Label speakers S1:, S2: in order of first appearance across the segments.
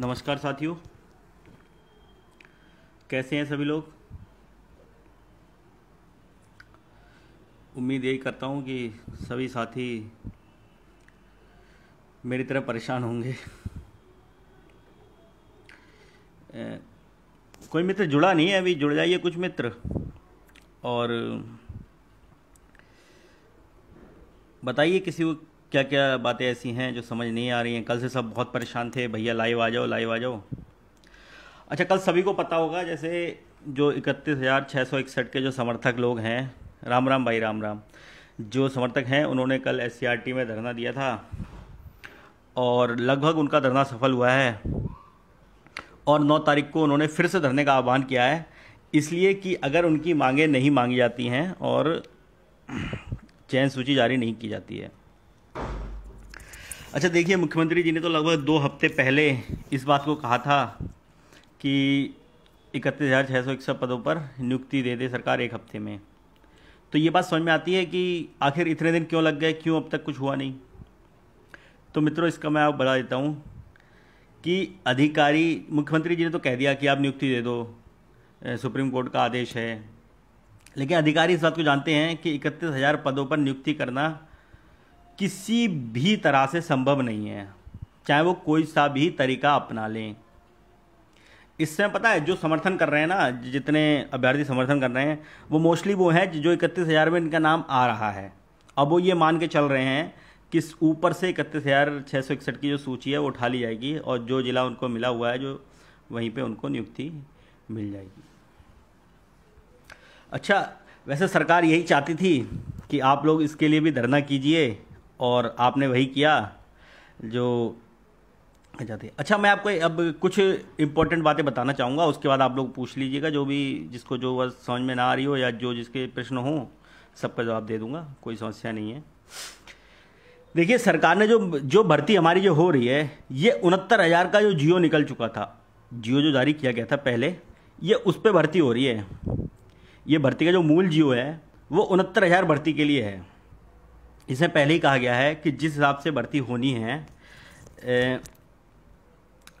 S1: नमस्कार साथियों कैसे हैं सभी लोग उम्मीद यही करता हूँ कि सभी साथी मेरी तरह परेशान होंगे कोई मित्र जुड़ा नहीं है अभी जुड़ जाइए कुछ मित्र और बताइए किसी को क्या क्या बातें ऐसी हैं जो समझ नहीं आ रही हैं कल से सब बहुत परेशान थे भैया लाइव आ जाओ लाइव आ जाओ अच्छा कल सभी को पता होगा जैसे जो इकतीस हज़ार छः सौ इकसठ के जो समर्थक लोग हैं राम राम भाई राम राम जो समर्थक हैं उन्होंने कल एस में धरना दिया था और लगभग उनका धरना सफल हुआ है और 9 तारीख को उन्होंने फिर से धरने का आह्वान किया है इसलिए कि अगर उनकी मांगें नहीं मांगी जाती हैं और चयन सूची जारी नहीं की जाती है अच्छा देखिए मुख्यमंत्री जी ने तो लगभग दो हफ्ते पहले इस बात को कहा था कि इकतीस हज़ार छः सौ इकसठ पदों पर नियुक्ति दे दे सरकार एक हफ्ते में तो ये बात समझ में आती है कि आखिर इतने दिन क्यों लग गए क्यों अब तक कुछ हुआ नहीं तो मित्रों इसका मैं आप बता देता हूँ कि अधिकारी मुख्यमंत्री जी ने तो कह दिया कि आप नियुक्ति दे दो सुप्रीम कोर्ट का आदेश है लेकिन अधिकारी इस बात को जानते हैं कि इकतीस हज़ार पदों पर नियुक्ति करना किसी भी तरह से संभव नहीं है चाहे वो कोई सा भी तरीका अपना लें इससे पता है जो समर्थन कर रहे हैं ना जितने अभ्यर्थी समर्थन कर रहे हैं वो मोस्टली वो हैं जो इकतीस हज़ार में इनका नाम आ रहा है अब वो ये मान के चल रहे हैं कि ऊपर से इकतीस हज़ार छः सौ इकसठ की जो सूची है वो उठा ली जाएगी और जो ज़िला उनको मिला हुआ है जो वहीं पे उनको नियुक्ति मिल जाएगी अच्छा वैसे सरकार यही चाहती थी कि आप लोग इसके लिए भी धरना कीजिए और आपने वही किया जो जाती अच्छा मैं आपको अब कुछ इंपॉर्टेंट बातें बताना चाहूँगा उसके बाद आप लोग पूछ लीजिएगा जो भी जिसको जो बस समझ में ना आ रही हो या जो जिसके प्रश्न हो सबका जवाब दे दूंगा कोई समस्या नहीं है देखिए सरकार ने जो जो भर्ती हमारी जो हो रही है ये उनहत्तर हज़ार का जो जियो निकल चुका था जियो जो जारी किया गया था पहले ये उस पर भर्ती हो रही है ये भर्ती का जो मूल जियो है वो उनहत्तर हज़ार भर्ती के लिए है इसमें पहले ही कहा गया है कि जिस हिसाब से भर्ती होनी है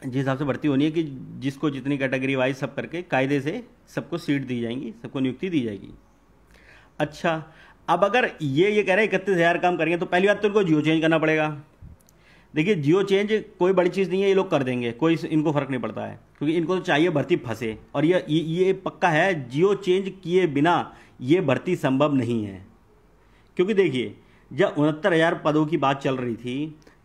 S1: जिस हिसाब से भर्ती होनी है कि जिसको जितनी कैटेगरी वाइज सब करके कायदे से सबको सीट दी जाएंगी सबको नियुक्ति दी जाएगी अच्छा अब अगर ये ये कह रहे हैं इकतीस हज़ार काम करेंगे तो पहली बात तो इनको जियो चेंज करना पड़ेगा देखिए जियो चेंज कोई बड़ी चीज़ नहीं है ये लोग कर देंगे कोई इनको फ़र्क नहीं पड़ता है क्योंकि इनको तो चाहिए भर्ती फंसे और ये ये पक्का है जियो चेंज किए बिना ये भर्ती संभव नहीं है क्योंकि देखिए जब उनहत्तर हज़ार पदों की बात चल रही थी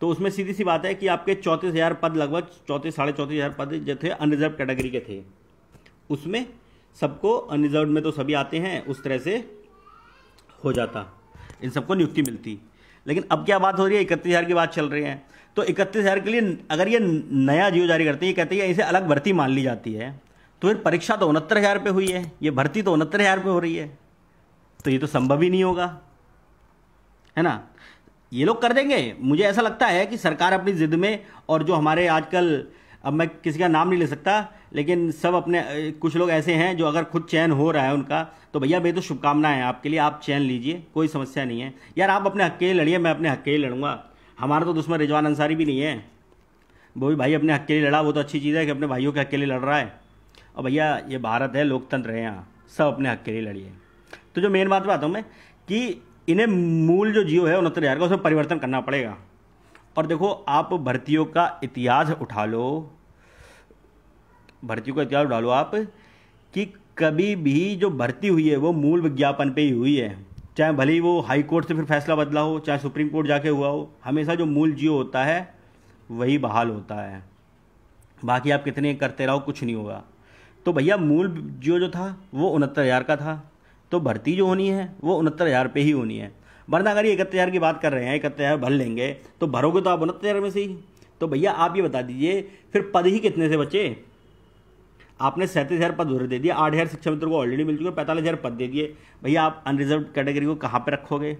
S1: तो उसमें सीधी सी बात है कि आपके चौंतीस हज़ार पद लगभग चौंतीस साढ़े चौंतीस हज़ार पद जो थे अनरिजर्व कैटेगरी के थे उसमें सबको अनरिजर्व में तो सभी आते हैं उस तरह से हो जाता इन सबको नियुक्ति मिलती लेकिन अब क्या बात हो रही है इकतीस हज़ार की बात चल रही है तो इकतीस हज़ार के लिए अगर ये नया जीव जारी करते हैं ये कहते हैं इसे अलग भर्ती मान ली जाती है तो फिर परीक्षा तो उनहत्तर हज़ार पर हुई है ये भर्ती तो उनहत्तर हज़ार पर हो रही है तो ये तो संभव ही नहीं होगा है ना ये लोग कर देंगे मुझे ऐसा लगता है कि सरकार अपनी जिद में और जो हमारे आजकल अब मैं किसी का नाम नहीं ले सकता लेकिन सब अपने कुछ लोग ऐसे हैं जो अगर खुद चयन हो रहा है उनका तो भैया मेरी तो शुभकामनाएं आपके लिए आप चयन लीजिए कोई समस्या नहीं है यार आप अपने हक के लड़िए मैं अपने हक के लड़ूंगा हमारा तो दुश्मन रिजवान अंसारी भी नहीं है वो भी भाई अपने हक के लिए लड़ा वो तो अच्छी चीज़ है कि अपने भाइयों के हक के लिए लड़ रहा है और भैया ये भारत है लोकतंत्र है यहाँ सब अपने हक के लिए लड़िए तो जो मेन बात बात हूँ मैं कि इन्हें मूल जो जियो है उनहत्तर हज़ार का उसमें परिवर्तन करना पड़ेगा और देखो आप भर्तियों का इतिहास उठा लो भर्तियों का इतिहास उठा लो आप कि कभी भी जो भर्ती हुई है वो मूल विज्ञापन पे ही हुई है चाहे भले ही वो हाई कोर्ट से फिर फैसला बदला हो चाहे सुप्रीम कोर्ट जाके हुआ हो हमेशा जो मूल जियो होता है वही बहाल होता है बाकी आप कितने करते रहो कुछ नहीं होगा तो भैया मूल जियो जो था वो उनहत्तर हज़ार का था तो भर्ती जो होनी है वो उनहत्तर हज़ार पे ही होनी है वरना अगर ये इकहत्तर हज़ार की बात कर रहे हैं इकहत्तर हज़ार भर लेंगे तो भरोगे तो आप उनहत्तर हज़ार में से ही तो भैया आप ये बता दीजिए फिर पद ही कितने से बचे आपने सैंतीस हज़ार पद दे दिए आठ हज़ार शिक्षा मित्र को ऑलरेडी मिल चुके पैंतालीस हज़ार पद दे दिए भैया आप अनरिजर्व कैटेगरी को कहाँ पर रखोगे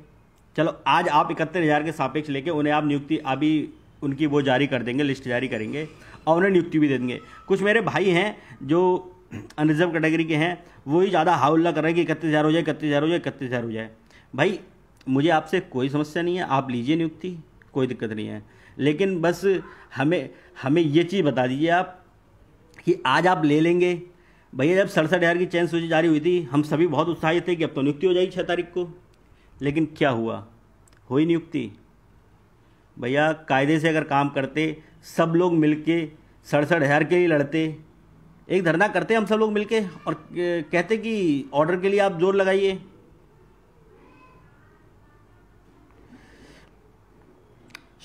S1: चलो आज आप इकहत्तर हज़ार के सापेक्ष लेके उन्हें आप नियुक्ति अभी उनकी वो जारी कर देंगे लिस्ट जारी करेंगे और उन्हें नियुक्ति भी दे देंगे कुछ मेरे भाई हैं जो अनरिजर्व कैटेगरी के हैं वही ज़्यादा हाउल्ला कर रहे हैं कि इकतीस हज़ार हो जाए इकतीस हज़ार हो जाए इकतीस हज़ार हो जाए भाई मुझे आपसे कोई समस्या नहीं है आप लीजिए नियुक्ति कोई दिक्कत नहीं है लेकिन बस हमें हमें ये चीज़ बता दीजिए आप कि आज आप ले लेंगे भैया जब सड़सठ हज़ार की चैन सूची जारी हुई थी हम सभी बहुत उत्साहित थे कि अब तो नियुक्ति हो जाएगी छः तारीख को लेकिन क्या हुआ हुई नियुक्ति भैया कायदे से अगर काम करते सब लोग मिलके सड़सठ हज़ार के लिए लड़ते एक धरना करते हम सब लोग मिलके और कहते कि ऑर्डर के लिए आप जोर लगाइए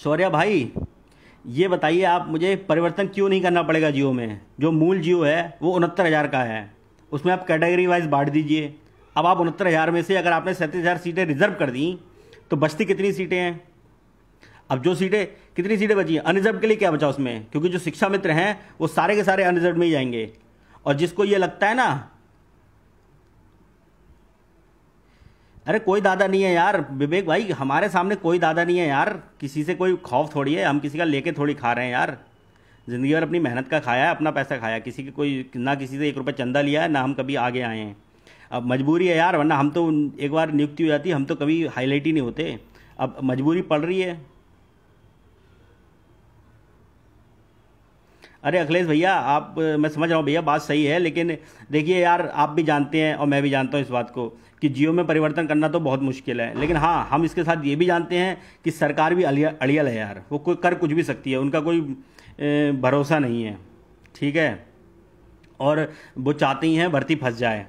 S1: शौर्या भाई ये बताइए आप मुझे परिवर्तन क्यों नहीं करना पड़ेगा जियो में जो मूल जियो है वो उनहत्तर हज़ार का है उसमें आप कैटेगरी वाइज बांट दीजिए अब आप उनहत्तर हज़ार में से अगर आपने सैंतीस हज़ार सीटें रिजर्व कर दी तो बस्ती कितनी सीटें हैं अब जो सीटें कितनी सीटें बची हैं अनरिजर्व के लिए क्या बचा उसमें क्योंकि जो शिक्षा मित्र हैं वो सारे के सारे अनरिजर्व में ही जाएंगे और जिसको ये लगता है ना अरे कोई दादा नहीं है यार विवेक भाई हमारे सामने कोई दादा नहीं है यार किसी से कोई खौफ थोड़ी है हम किसी का लेके थोड़ी खा रहे हैं यार ज़िंदगी भर अपनी मेहनत का खाया है अपना पैसा खाया किसी की कोई ना किसी से एक रुपये चंदा लिया है ना हम कभी आगे आए हैं अब मजबूरी है यार वरना हम तो एक बार नियुक्ति हो जाती हम तो कभी हाईलाइट ही नहीं होते अब मजबूरी पड़ रही है अरे अखिलेश भैया आप मैं समझ रहा हूँ भैया बात सही है लेकिन देखिए यार आप भी जानते हैं और मैं भी जानता हूँ इस बात को कि जियो में परिवर्तन करना तो बहुत मुश्किल है लेकिन हाँ हम इसके साथ ये भी जानते हैं कि सरकार भी अड़ियल है यार वो कोई कर कुछ भी सकती है उनका कोई भरोसा नहीं है ठीक है और वो चाहते ही हैं भर्ती फंस जाए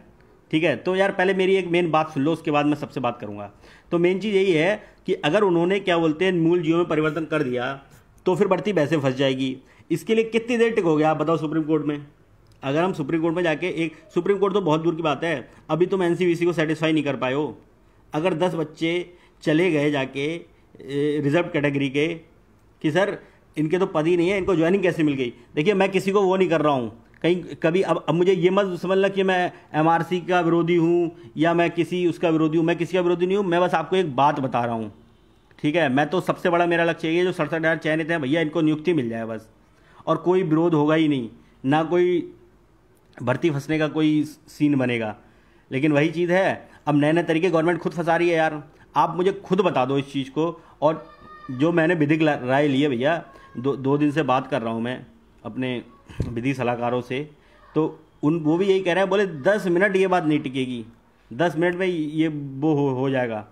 S1: ठीक है तो यार पहले मेरी एक मेन बात सुन लो उसके बाद मैं सबसे बात करूंगा तो मेन चीज़ यही है कि अगर उन्होंने क्या बोलते हैं मूल जियो में परिवर्तन कर दिया तो फिर बढ़ती वैसे फंस जाएगी इसके लिए कितनी देर टिकोगे आप बताओ सुप्रीम कोर्ट में अगर हम सुप्रीम कोर्ट में जाके एक सुप्रीम कोर्ट तो बहुत दूर की बात है अभी तुम एन को सेटिस्फाई नहीं कर पाए हो अगर दस बच्चे चले गए जाके रिजर्व कैटेगरी के कि सर इनके तो पद ही नहीं है इनको ज्वाइनिंग कैसे मिल गई देखिए मैं किसी को वो नहीं कर रहा हूँ कहीं कभी अब अब मुझे ये मत समझना कि मैं एम का विरोधी हूँ या मैं किसी उसका विरोधी हूँ मैं किसी का विरोधी नहीं हूँ मैं बस आपको एक बात बता रहा हूँ ठीक है मैं तो सबसे बड़ा मेरा लक्ष्य ये जो सड़सठ हज़ार चयनित हैं भैया इनको नियुक्ति मिल जाए बस और कोई विरोध होगा ही नहीं ना कोई भर्ती फंसने का कोई सीन बनेगा लेकिन वही चीज़ है अब नए नए तरीके गवर्नमेंट खुद फंसा रही है यार आप मुझे खुद बता दो इस चीज़ को और जो मैंने विधिक राय ली है भैया दो दो दिन से बात कर रहा हूँ मैं अपने विधि सलाहकारों से तो उन वो भी यही कह रहे हैं बोले दस मिनट ये बात नहीं टिकेगी दस मिनट में ये वो हो, हो जाएगा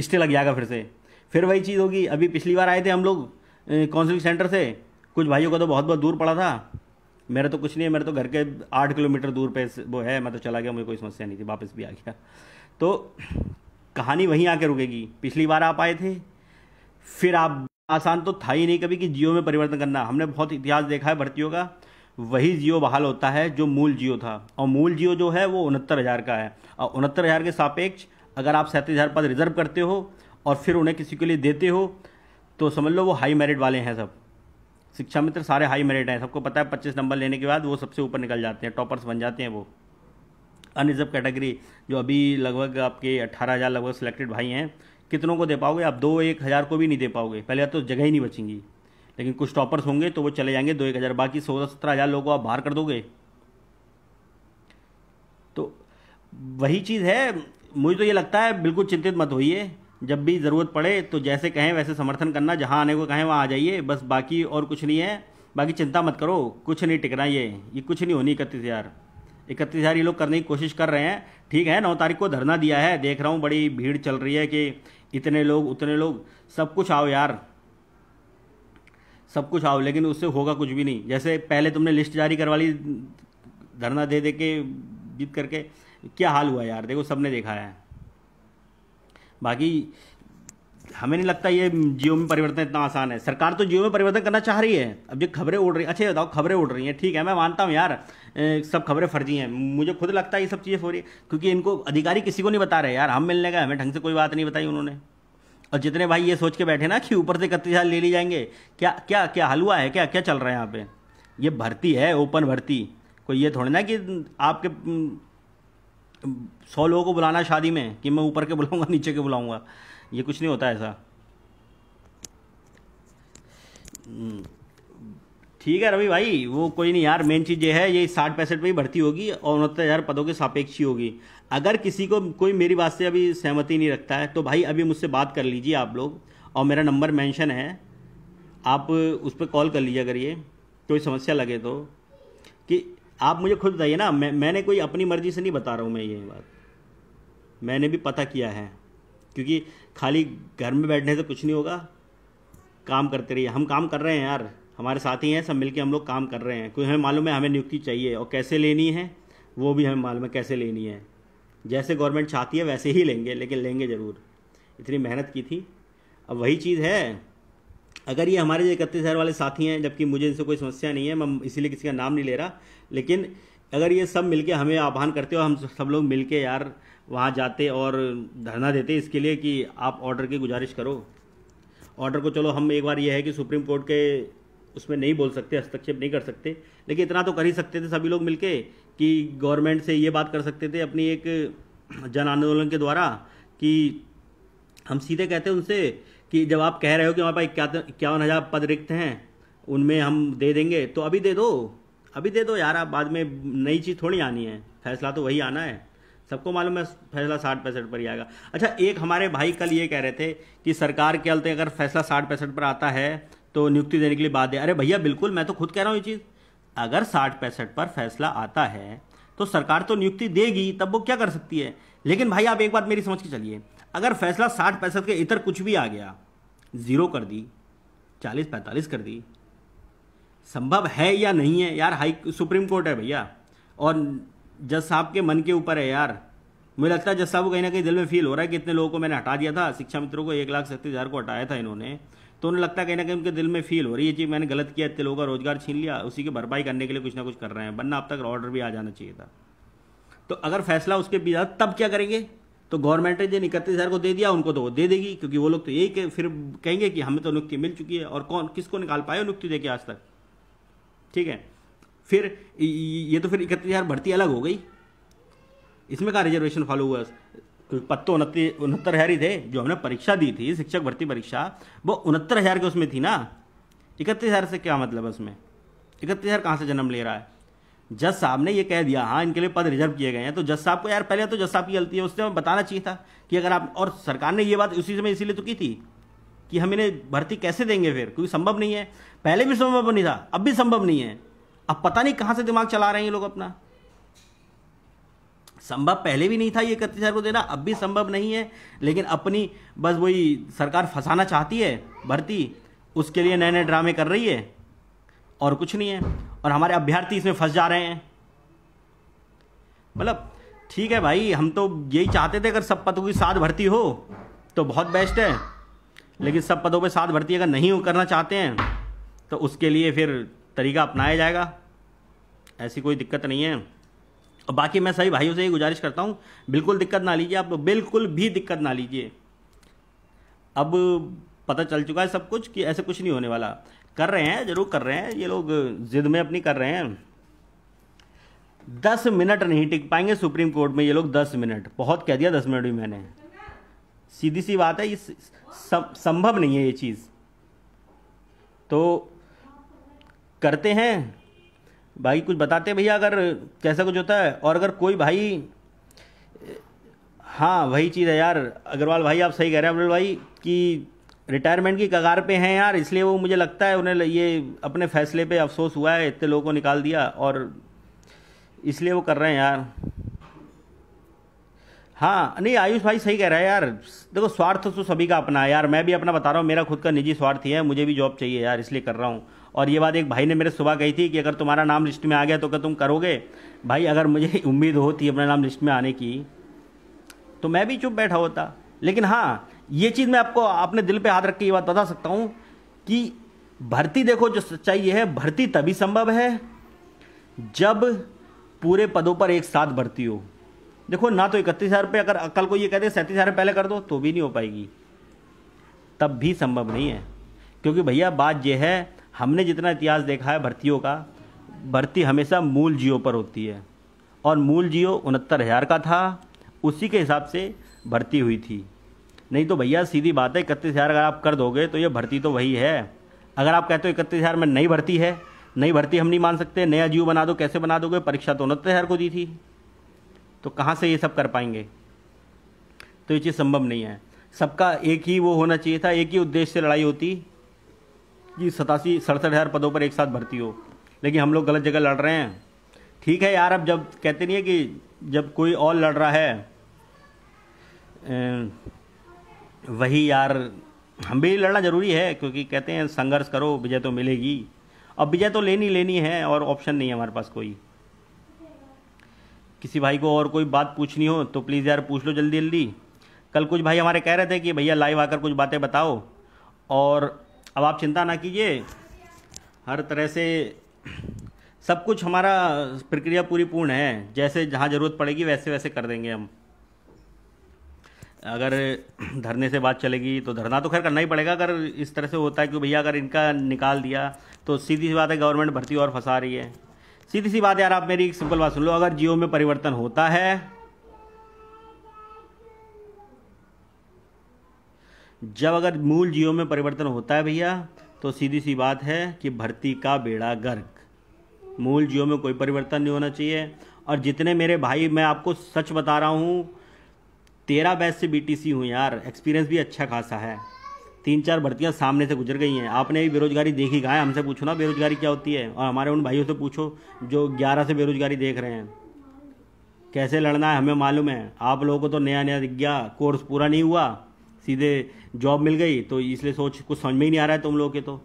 S1: स्टे लग जाएगा फिर से फिर वही चीज़ होगी अभी पिछली बार आए थे हम लोग काउंसिलिंग सेंटर से कुछ भाइयों का तो बहुत बहुत दूर पड़ा था मेरा तो कुछ नहीं है मेरे तो घर के आठ किलोमीटर दूर पे वो है मैं तो चला गया मुझे कोई समस्या नहीं थी वापस भी आ गया तो कहानी वहीं आके रुकेगी पिछली बार आप आए थे फिर आप आसान तो था ही नहीं कभी कि जियो में परिवर्तन करना हमने बहुत इतिहास देखा है भर्तियों का वही जियो बहाल होता है जो मूल जियो था और मूल जियो जो है वो उनहत्तर हज़ार का है और उनहत्तर हज़ार के सापेक्ष अगर आप सैंतीस हज़ार पद रिजर्व करते हो और फिर उन्हें किसी के लिए देते हो तो समझ लो वो हाई मेरिट वाले हैं सब शिक्षा मित्र सारे हाई मेरिट हैं सबको पता है पच्चीस नंबर लेने के बाद वो सबसे ऊपर निकल जाते हैं टॉपर्स बन जाते हैं वो अनरिजर्व कैटेगरी जो अभी लगभग आपके अट्ठारह हज़ार लगभग सिलेक्टेड भाई हैं कितनों को दे पाओगे आप दो एक हज़ार को भी नहीं दे पाओगे पहले तो जगह ही नहीं बचेंगी लेकिन कुछ टॉपर्स होंगे तो वो चले जाएंगे दो एक हज़ार बाकी सोलह सत्रह हज़ार लोगों को आप बाहर कर दोगे तो वही चीज़ है मुझे तो ये लगता है बिल्कुल चिंतित मत होइए जब भी ज़रूरत पड़े तो जैसे कहें वैसे समर्थन करना जहाँ आने को कहें वहाँ आ जाइए बस बाकी और कुछ नहीं है बाकी चिंता मत करो कुछ नहीं टिकना ये ये कुछ नहीं होनी इकतीस हज़ार इकतीस हज़ार ये लोग करने की कोशिश कर रहे हैं ठीक है नौ तारीख को धरना दिया है देख रहा हूँ बड़ी भीड़ चल रही है कि इतने लोग उतने लोग सब कुछ आओ यार सब कुछ आओ लेकिन उससे होगा कुछ भी नहीं जैसे पहले तुमने लिस्ट जारी करवा ली धरना दे दे के जीत करके क्या हाल हुआ यार देखो सबने देखा है बाकी हमें नहीं लगता ये जियो में परिवर्तन इतना आसान है सरकार तो जियो में परिवर्तन करना चाह रही है अब जो खबरें उड़ रही अच्छे बताओ खबरें उड़ रही हैं ठीक है मैं मानता हूँ यार सब खबरें फर्जी हैं मुझे खुद लगता है ये सब चीज़ें हो रही है क्योंकि इनको अधिकारी किसी को नहीं बता रहे यार हम मिलने गए हमें ढंग से कोई बात नहीं बताई उन्होंने और जितने भाई ये सोच के बैठे ना कि ऊपर से इकतीस साल ले ली जाएंगे क्या क्या क्या हलवा है क्या क्या चल रहा है यहाँ पे ये भर्ती है ओपन भर्ती कोई ये थोड़ी ना कि आपके सौ लोगों को बुलाना शादी में कि मैं ऊपर के बुलाऊंगा नीचे के बुलाऊंगा ये कुछ नहीं होता ऐसा हम्म। ठीक है रवि भाई वो कोई नहीं यार मेन चीज़ ये है ये साठ पैंसठ में ही भर्ती होगी और उनहत्तर हज़ार पदों के सापेक्ष ही होगी अगर किसी को कोई मेरी बात से अभी सहमति नहीं रखता है तो भाई अभी मुझसे बात कर लीजिए आप लोग और मेरा नंबर मेंशन है आप उस पर कॉल कर लीजिए अगर ये कोई समस्या लगे तो कि आप मुझे खुद बताइए ना मैं मैंने कोई अपनी मर्जी से नहीं बता रहा हूँ मैं ये बात मैंने भी पता किया है क्योंकि खाली घर में बैठने से कुछ नहीं होगा काम करते रहिए हम काम कर रहे हैं यार हमारे साथी हैं सब मिलके हम लोग काम कर रहे हैं क्योंकि हमें मालूम है हमें नियुक्ति चाहिए और कैसे लेनी है वो भी हमें मालूम है कैसे लेनी है जैसे गवर्नमेंट चाहती है वैसे ही लेंगे लेकिन लेंगे ज़रूर इतनी मेहनत की थी अब वही चीज़ है अगर ये हमारे जो इकतीस हज़ार वाले साथी हैं जबकि मुझे इनसे कोई समस्या नहीं है मैं इसीलिए किसी का नाम नहीं ले रहा लेकिन अगर ये सब मिलके हमें आह्वान करते हो हम सब लोग मिलके यार वहाँ जाते और धरना देते इसके लिए कि आप ऑर्डर की गुजारिश करो ऑर्डर को चलो हम एक बार ये है कि सुप्रीम कोर्ट के उसमें नहीं बोल सकते हस्तक्षेप नहीं कर सकते लेकिन इतना तो कर ही सकते थे सभी लोग मिलके कि गवर्नमेंट से ये बात कर सकते थे अपनी एक जन आंदोलन के द्वारा कि हम सीधे कहते उनसे कि जब आप कह रहे हो कि हमारे पास इक्यावन हज़ार पद रिक्त हैं उनमें हम दे देंगे तो अभी दे दो अभी दे दो यार आप बाद में नई चीज़ थोड़ी आनी है फैसला तो वही आना है सबको मालूम है फैसला साठ पैंसठ पर ही आएगा अच्छा एक हमारे भाई कल ये कह रहे थे कि सरकार के अलते अगर फैसला साठ पैंसठ पर आता है तो नियुक्ति देने के लिए बात अरे भैया बिल्कुल मैं तो खुद कह रहा हूँ ये चीज़ अगर साठ पैंसठ पर फैसला आता है तो सरकार तो नियुक्ति देगी तब वो क्या कर सकती है लेकिन भाई आप एक बात मेरी समझ के चलिए अगर फैसला साठ पैंसठ के इतर कुछ भी आ गया ज़ीरो कर दी चालीस पैंतालीस कर दी संभव है या नहीं है यार हाई सुप्रीम कोर्ट है भैया और जज साहब के मन के ऊपर है यार मुझे लगता है जज साहब को कहीं ना कहीं दिल में फील हो रहा है कि इतने लोगों को मैंने हटा दिया था शिक्षा मित्रों को एक लाख सत्तीस हज़ार को हटाया था इन्होंने तो उन्हें लगता है कहीं ना कहीं उनके दिल में फील हो रही है जी मैंने गलत किया इतने लोगों का रोजगार छीन लिया उसी की भरपाई करने के लिए कुछ ना कुछ कर रहे हैं वरना अब तक ऑर्डर भी आ जाना चाहिए था तो अगर फैसला उसके बीच तब क्या करेंगे तो गवर्नमेंट ने जिन इकतीस हज़ार को दे दिया उनको तो वो दे देगी क्योंकि वो लोग तो यही फिर कहेंगे कि हमें तो नियुक्ति मिल चुकी है और कौन किसको निकाल पाए नियुक्ति देके आज तक ठीक है फिर ये तो फिर इकतीस हज़ार भर्ती अलग हो गई इसमें कहा रिजर्वेशन फॉलो हुआ पत्तो उनतीस उनहत्तर हज़ार ही थे जो हमने परीक्षा दी थी शिक्षक भर्ती परीक्षा वो उनहत्तर हज़ार के उसमें थी ना इकतीस हज़ार से क्या मतलब है उसमें इकतीस हज़ार कहाँ से जन्म ले रहा है जज साहब ने ये कह दिया हाँ इनके लिए पद रिजर्व किए गए हैं तो जज साहब को यार पहले तो जज साहब की गलती है उसने बताना चाहिए था कि अगर आप और सरकार ने ये बात उसी समय इसीलिए तो की थी कि हम इन्हें भर्ती कैसे देंगे फिर क्योंकि संभव नहीं है पहले भी संभव नहीं था अब भी संभव नहीं है अब पता नहीं कहाँ से दिमाग चला रहे हैं ये लोग अपना संभव पहले भी नहीं था ये इकतीस को देना अब भी संभव नहीं है लेकिन अपनी बस वही सरकार फंसाना चाहती है भर्ती उसके लिए नए नए ड्रामे कर रही है और कुछ नहीं है और हमारे अभ्यर्थी इसमें फंस जा रहे हैं मतलब ठीक है भाई हम तो यही चाहते थे अगर सब पदों की साथ भर्ती हो तो बहुत बेस्ट है लेकिन सब पदों पे साथ भर्ती अगर नहीं करना चाहते हैं तो उसके लिए फिर तरीका अपनाया जाएगा ऐसी कोई दिक्कत नहीं है और बाकी मैं सभी भाइयों से ये गुजारिश करता हूँ बिल्कुल दिक्कत ना लीजिए आप तो बिल्कुल भी दिक्कत ना लीजिए अब पता चल चुका है सब कुछ कि ऐसे कुछ नहीं होने वाला कर रहे हैं जरूर कर रहे हैं ये लोग जिद में अपनी कर रहे हैं दस मिनट नहीं टिक पाएंगे सुप्रीम कोर्ट में ये लोग दस मिनट बहुत कह दिया दस मिनट भी मैंने सीधी सी बात है ये संभव नहीं है ये चीज़ तो करते हैं भाई कुछ बताते हैं भैया अगर कैसा कुछ होता है और अगर कोई भाई हाँ वही चीज़ है यार अग्रवाल भाई आप सही कह रहे हैं अमरुल भाई कि रिटायरमेंट की कगार पे हैं यार इसलिए वो मुझे लगता है उन्हें ये अपने फैसले पे अफसोस हुआ है इतने लोगों को निकाल दिया और इसलिए वो कर रहे हैं यार हाँ नहीं आयुष भाई सही कह रहा है यार देखो स्वार्थ तो सभी का अपना है यार मैं भी अपना बता रहा हूँ मेरा खुद का निजी स्वार्थ ही है मुझे भी जॉब चाहिए यार इसलिए कर रहा हूँ और ये बात एक भाई ने मेरे सुबह कही थी कि अगर तुम्हारा नाम लिस्ट में आ गया तो क्या तुम करोगे भाई अगर मुझे उम्मीद होती अपना नाम लिस्ट में आने की तो मैं भी चुप बैठा होता लेकिन हाँ ये चीज़ मैं आपको अपने दिल पे हाथ रख के ये बात बता सकता हूँ कि भर्ती देखो जो सच्चाई ये है भर्ती तभी संभव है जब पूरे पदों पर एक साथ भर्ती हो देखो ना तो इकतीस हज़ार रुपये अगर कल को ये कहते हैं सैंतीस हज़ार पहले कर दो तो भी नहीं हो पाएगी तब भी संभव नहीं है क्योंकि भैया बात यह है हमने जितना इतिहास देखा है भर्तियों का भर्ती हमेशा मूल जियो पर होती है और मूल जियो उनहत्तर हज़ार का था उसी के हिसाब से भर्ती हुई थी नहीं तो भैया सीधी बात है इकतीस हज़ार अगर आप कर दोगे तो ये भर्ती तो वही है अगर आप कहते हो इकतीस हज़ार में नई भर्ती है नई भर्ती हम नहीं मान सकते नया जीव बना दो कैसे बना दोगे परीक्षा तो उनहत्तर हज़ार को दी थी तो कहाँ से ये सब कर पाएंगे तो ये चीज़ संभव नहीं है सबका एक ही वो होना चाहिए था एक ही उद्देश्य से लड़ाई होती कि सतासी सड़सठ हज़ार पदों पर एक साथ भर्ती हो लेकिन हम लोग गलत जगह लड़ रहे हैं ठीक है यार अब जब कहते नहीं है कि जब कोई और लड़ रहा है ए, वही यार हम भी लड़ना ज़रूरी है क्योंकि कहते हैं संघर्ष करो विजय तो मिलेगी अब विजय तो लेनी लेनी है और ऑप्शन नहीं है हमारे पास कोई किसी भाई को और कोई बात पूछनी हो तो प्लीज़ यार पूछ लो जल्दी जल्दी कल कुछ भाई हमारे कह रहे थे कि भैया लाइव आकर कुछ बातें बताओ और अब आप चिंता ना कीजिए हर तरह से सब कुछ हमारा प्रक्रिया पूरी पूर्ण है जैसे जहाँ ज़रूरत पड़ेगी वैसे वैसे कर देंगे हम अगर धरने से बात चलेगी तो धरना तो खैर करना ही पड़ेगा अगर इस तरह से होता है कि भैया अगर इनका निकाल दिया तो सीधी सी बात है गवर्नमेंट भर्ती और फंसा रही है सीधी सी बात यार आप मेरी एक सिंपल बात सुन लो अगर जियो में परिवर्तन होता है जब अगर मूल जियो में परिवर्तन होता है भैया तो सीधी सी बात है कि भर्ती का बेड़ा गर्क मूल जियो में कोई परिवर्तन नहीं होना चाहिए और जितने मेरे भाई मैं आपको सच बता रहा हूँ तेरह बैच से बीटीसी हूँ यार एक्सपीरियंस भी अच्छा खासा है तीन चार भर्तियाँ सामने से गुजर गई हैं आपने भी बेरोजगारी देखी कहा है हमसे पूछो ना बेरोजगारी क्या होती है और हमारे उन भाइयों से पूछो जो ग्यारह से बेरोजगारी देख रहे हैं कैसे लड़ना है हमें मालूम है आप लोगों को तो नया नया दिख गया कोर्स पूरा नहीं हुआ सीधे जॉब मिल गई तो इसलिए सोच कुछ समझ में ही नहीं आ रहा है तुम लोग के तो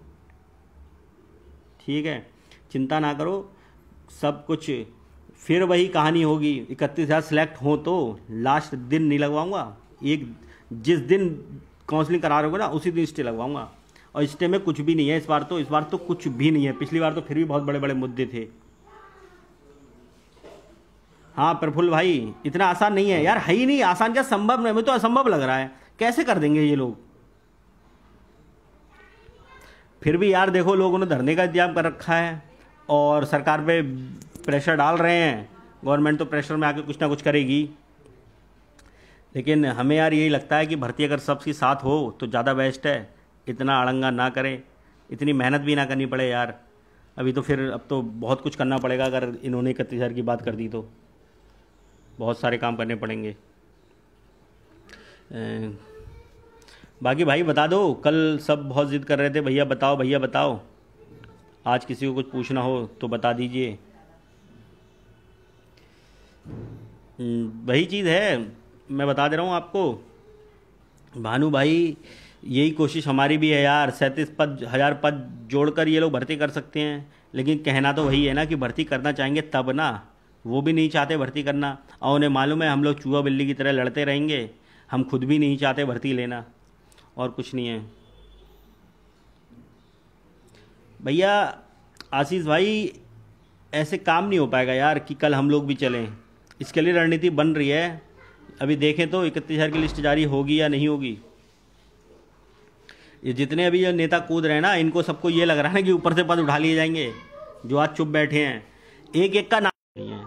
S1: ठीक है चिंता ना करो सब कुछ फिर वही कहानी होगी इकतीस हज़ार सेलेक्ट हो तो लास्ट दिन नहीं लगवाऊंगा एक जिस दिन काउंसलिंग करा रहे हो ना उसी दिन स्टे लगवाऊंगा और स्टे में कुछ भी नहीं है इस बार तो इस बार तो कुछ भी नहीं है पिछली बार तो फिर भी बहुत बड़े बड़े मुद्दे थे हाँ प्रफुल्ल भाई इतना आसान नहीं है यार है ही नहीं आसान क्या संभव नहीं तो असंभव लग रहा है कैसे कर देंगे ये लोग फिर भी यार देखो लोगों ने धरने का इंतजाम कर रखा है और सरकार पे प्रेशर डाल रहे हैं गवर्नमेंट तो प्रेशर में आके कुछ ना कुछ करेगी लेकिन हमें यार यही लगता है कि भर्ती अगर सबके साथ हो तो ज़्यादा बेस्ट है इतना अड़ंगा ना करें इतनी मेहनत भी ना करनी पड़े यार अभी तो फिर अब तो बहुत कुछ करना पड़ेगा अगर इन्होंने इकतीस हज़ार की बात कर दी तो बहुत सारे काम करने पड़ेंगे बाकी भाई बता दो कल सब बहुत ज़िद कर रहे थे भैया बताओ भैया बताओ आज किसी को कुछ पूछना हो तो बता दीजिए हम्म, वही चीज़ है मैं बता दे रहा हूँ आपको भानु भाई यही कोशिश हमारी भी है यार सैंतीस पद हज़ार पद जोड़कर ये लोग भर्ती कर सकते हैं लेकिन कहना तो वही है ना कि भर्ती करना चाहेंगे तब ना वो भी नहीं चाहते भर्ती करना और उन्हें मालूम है हम लोग चूहा बिल्ली की तरह लड़ते रहेंगे हम खुद भी नहीं चाहते भर्ती लेना और कुछ नहीं है भैया आशीष भाई ऐसे काम नहीं हो पाएगा यार कि कल हम लोग भी चलें इसके लिए रणनीति बन रही है अभी देखें तो इकतीस हज़ार की लिस्ट जारी होगी या नहीं होगी ये जितने अभी ये नेता कूद रहे हैं ना इनको सबको ये लग रहा है ना कि ऊपर से पद उठा लिए जाएंगे जो आज चुप बैठे हैं एक एक का नाम नहीं है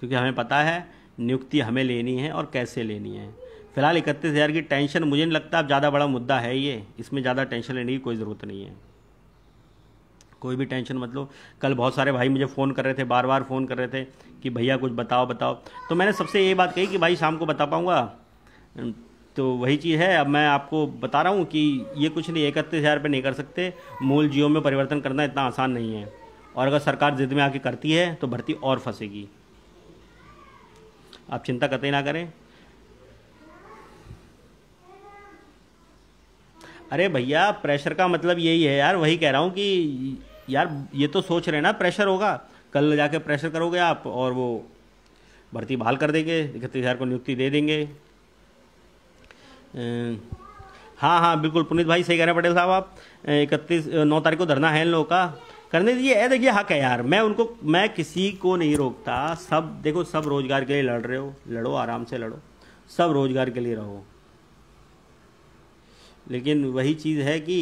S1: क्योंकि हमें पता है नियुक्ति हमें लेनी है और कैसे लेनी है फिलहाल इकतीस हज़ार की टेंशन मुझे नहीं लगता अब ज़्यादा बड़ा मुद्दा है ये इसमें ज़्यादा टेंशन लेने की कोई ज़रूरत नहीं है कोई भी टेंशन मतलब कल बहुत सारे भाई मुझे फ़ोन कर रहे थे बार बार फ़ोन कर रहे थे कि भैया कुछ बताओ बताओ तो मैंने सबसे ये बात कही कि भाई शाम को बता पाऊँगा तो वही चीज़ है अब मैं आपको बता रहा हूँ कि ये कुछ नहीं इकतीस हज़ार रुपये नहीं कर सकते मूल जियो में परिवर्तन करना इतना आसान नहीं है और अगर सरकार जिद में आके करती है तो भर्ती और फंसेगी आप चिंता कतई ना करें अरे भैया प्रेशर का मतलब यही है यार वही कह रहा हूँ कि यार ये तो सोच रहे ना प्रेशर होगा कल जाके प्रेशर करोगे आप और वो भर्ती बहाल कर देंगे इकतीस हज़ार को नियुक्ति दे देंगे अं, हाँ हाँ बिल्कुल पुनीत भाई सही कह रहे हैं पटेल साहब आप अं, इकतीस अं, नौ तारीख को धरना है इन लोगों का करने दीजिए ऐ देखिए हक है यार मैं उनको मैं किसी को नहीं रोकता सब देखो सब रोजगार के लिए लड़ रहे हो लड़ो आराम से लड़ो सब रोजगार के लिए रहो लेकिन वही चीज़ है कि